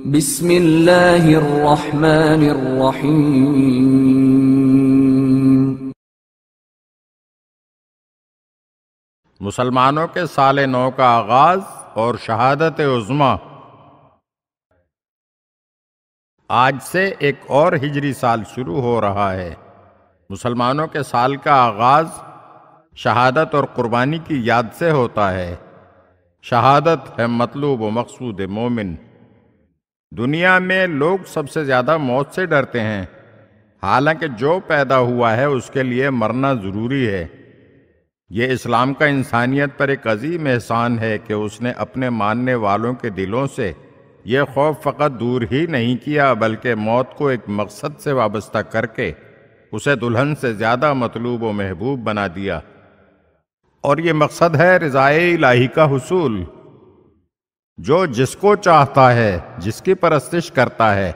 बिस्मिल्लाहिर्रहमानिर्रहीम मुसलमानों के साल नौ का आगाज और शहादत उजमा आज से एक और हिजरी साल शुरू हो रहा है मुसलमानों के साल का आगाज शहादत और कुर्बानी की याद से होता है शहादत है मतलूब व मकसूद मोमिन दुनिया में लोग सबसे ज़्यादा मौत से डरते हैं हालांकि जो पैदा हुआ है उसके लिए मरना ज़रूरी है ये इस्लाम का इंसानियत पर एक अजीम एहसान है कि उसने अपने मानने वालों के दिलों से यह खौफ फ़कत दूर ही नहीं किया बल्कि मौत को एक मकसद से वाबस्ता करके उसे दुल्हन से ज़्यादा मतलूब व महबूब बना दिया और ये मकसद है रज़ाए इलाही का हसूल जो जिसको चाहता है जिसकी परस्तिश करता है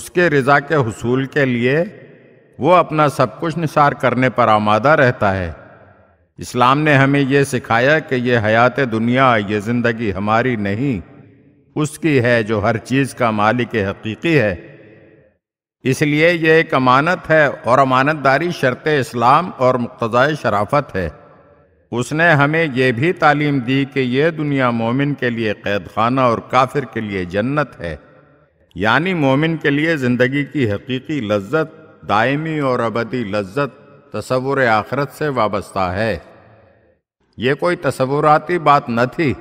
उसके रजा के हसूल के लिए वो अपना सब कुछ निसार करने पर आमादा रहता है इस्लाम ने हमें यह सिखाया कि यह हयात दुनिया ये ज़िंदगी हमारी नहीं उसकी है जो हर चीज़ का मालिक हकीकी है इसलिए यह एक अमानत है और अमानतदारी शर्त इस्लाम और मुक्तज़ाय शराफत है उसने हमें यह भी तालीम दी कि यह दुनिया मोमिन के लिए कैद खाना और काफिर के लिए जन्नत है यानी मोमिन के लिए ज़िंदगी की हकीकी लज्जत दायमी और अबदी लज्जत तस्वुर आखरत से वाबस्ता है ये कोई तस्वुराती बात न थी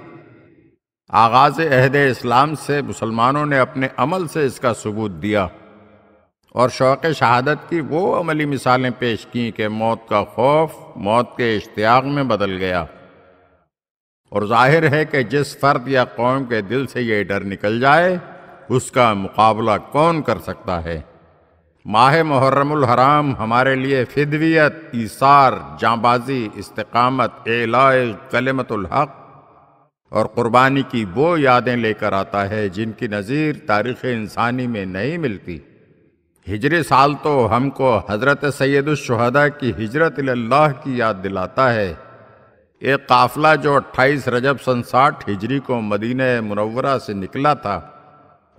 आगाज़ अहद इस्लाम से मुसलमानों ने अपने अमल से इसका सबूत दिया और शौक़ शहादत की वो अमली मिसालें पेश की कि मौत का खौफ मौत के इश्तियाक में बदल गया और जाहिर है कि जिस फ़र्द या कौम के दिल से ये डर निकल जाए उसका मुकाबला कौन कर सकता है माह मुहर्रमुल हराम हमारे लिए फिदवियत ईसार जांबाजी इस्तकामत एलाए कलमतुल हक और क़ुरबानी की वो यादें लेकर आता है जिनकी नज़ीर तारीख़ इंसानी में नहीं मिलती हिजरे साल तो हमको हज़रत सैदुलशहदा की हिजरत अल्लाह की याद दिलाता है एक काफ़िला जो 28 रजब सन साठ हिजरी को मदीन मुनवरा से निकला था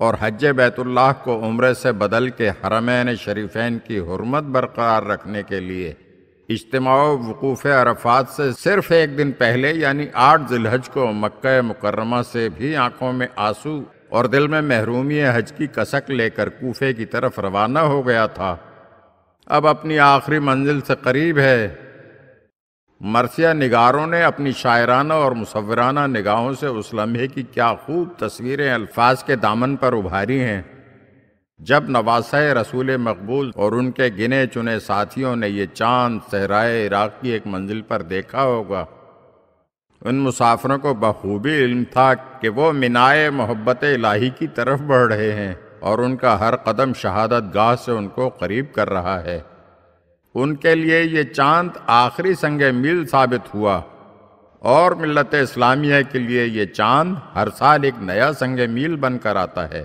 और हज बैतुल्लाह को उम्र से बदल के हरमैन शरीफैन की हरमत बरकरार रखने के लिए इज्तम वकूफ़ अरफात से सिर्फ एक दिन पहले यानी आठ जिलहज को मक् मुकरमा से भी आंखों में आंसू और दिल में महरूमी हज की कसक लेकर कूफे की तरफ रवाना हो गया था अब अपनी आखिरी मंजिल से करीब है मरसिया निगारों ने अपनी शायराना और मुसवराना निगाहों से उस लम्हे की क्या खूब तस्वीरें अल्फाज के दामन पर उभारी हैं जब नवासा रसूल मकबूल और उनके गिने चुने साथियों ने ये चांद सहराए इराक की एक मंजिल पर देखा होगा उन मुसाफरों को बखूबी इल्म था कि वो मिनाए मोहब्बत इलाही की तरफ बढ़ रहे हैं और उनका हर कदम शहादत गाह से उनको करीब कर रहा है उनके लिए ये चांद आखिरी संग मील साबित हुआ और मिलत इस्लामिया के लिए ये चांद हर साल एक नया संग मील बनकर आता है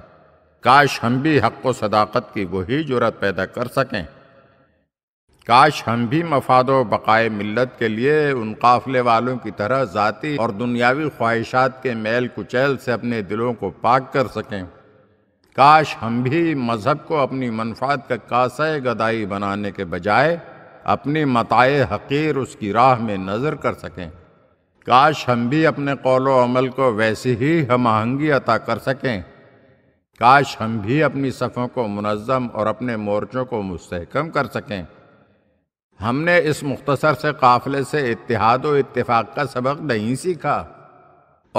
काश हम भी हक व सदाकत की वही जरूरत पैदा कर सकें काश हम भी मफाद बकाए मिलत के लिए उन काफले वालों की तरह जाति और दुनियावी ख्वाहिशात के मेल कुचैल से अपने दिलों को पाक कर सकें काश हम भी मज़हब को अपनी मनफात का कासय गदाई बनाने के बजाय अपनी मताए हकीर उसकी राह में नज़र कर सकें काश हम भी अपने कौलो अमल को वैसी ही हम आहंगी अता कर सकें काश हम भी अपनी सफ़ों को मनज़म और अपने मोर्चों को मस्तकम कर सकें हमने इस मुख्तसर से काफिले से इतिहाद व इतफाक़ का सबक नहीं सीखा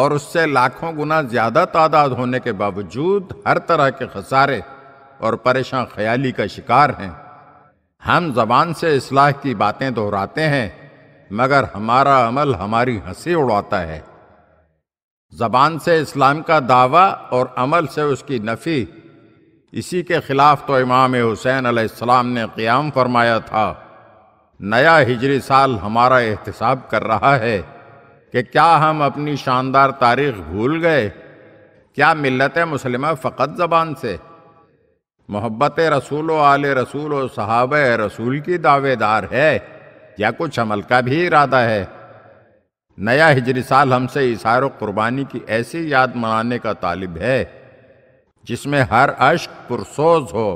और उससे लाखों गुना ज़्यादा तादाद होने के बावजूद हर तरह के खसारे और परेशान ख्याली का शिकार हैं हम जबान से इसलाह की बातें दोहराते हैं मगर हमारा अमल हमारी हंसी उड़ाता है जबान से इस्लाम का दावा और अमल से उसकी नफ़ी इसी के ख़िलाफ़ तो इमाम हुसैन अलैहिस्सलाम ने क़याम फरमाया था नया हिजरी साल हमारा एहतसाब कर रहा है कि क्या हम अपनी शानदार तारीख भूल गए क्या मिलत मुसलमा फ़कत ज़बान से मोहब्बत रसूल आल रसूल व सहाब रसूल की दावेदार है या कुछ अमल का भी इरादा है नया हिजरी साल हमसे इशार क़ुरबानी की ऐसी याद मनाने का तालिब है जिसमें हर अश्क पुरसोज हो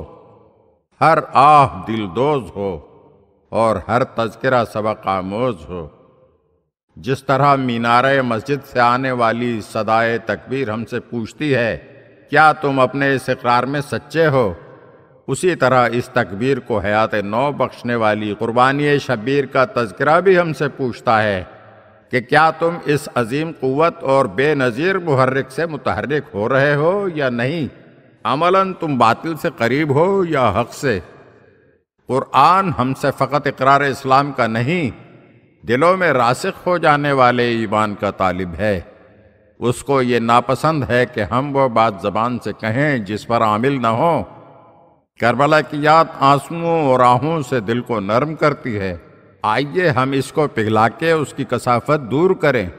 हर आह दिलदोज हो और हर तस्करा सबक आमोज हो जिस तरह मीनार मस्जिद से आने वाली सदाए तकबीर हमसे पूछती है क्या तुम अपने इस इकरार में सच्चे हो उसी तरह इस तकबीर को हयात नौ बख्शने वाली क़ुरबानी शबीर का तस्करा भी हमसे पूछता है कि क्या तुम इस अजीम क़वत और बेनज़ीर मुहर्रिक से मुतहरक हो रहे हो या नहीं अमला तुम बातिल से करीब हो या हक से कुरान हमसे फ़कत इकरार इस्लाम का नहीं दिलों में रासिक हो जाने वाले ईमान का तालिब है उसको ये नापसंद है कि हम वो बात जबान से कहें जिस पर आमिल ना हो करबला की याद आंसुओं और आहों से दिल को नरम करती है आइए हम इसको पिघला के उसकी कसाफत दूर करें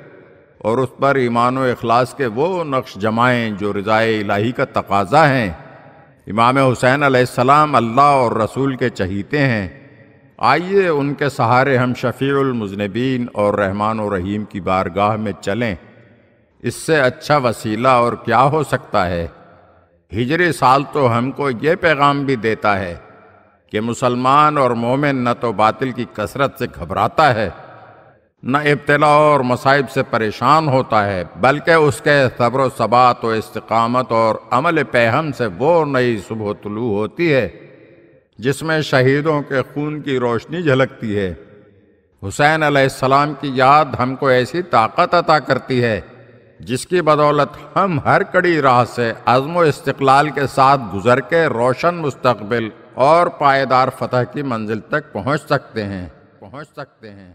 और उस पर ईमान व के वो नक्श जमाएं जो रज़ाए इलाही का तकाजा हैं इमाम हुसैन आसमाम अल्लाह और रसूल के चहीते हैं आइए उनके सहारे हम शफ़ीमजनबीन और रहमान और रहीम की बारगाह में चलें इससे अच्छा वसीला और क्या हो सकता है हिजरी साल तो हमको ये पैगाम भी देता है कि मुसलमान और मोमिन न तो बातिल की कसरत से घबराता है न इब्तला और मसाइब से परेशान होता है बल्कि उसके सब्र सबात तो व इस्तकामत और अमल पहम से वो नई सुबह तलू होती है जिसमें शहीदों के खून की रोशनी झलकती है हुसैन आसमाम की याद हमको ऐसी ताकत अता करती है जिसकी बदौलत हम हर कड़ी राह से अज़म इस्तकलाल के साथ गुजर के रोशन मुस्तबिल और पायदार फतह की मंजिल तक पहुँच सकते हैं पहुँच सकते हैं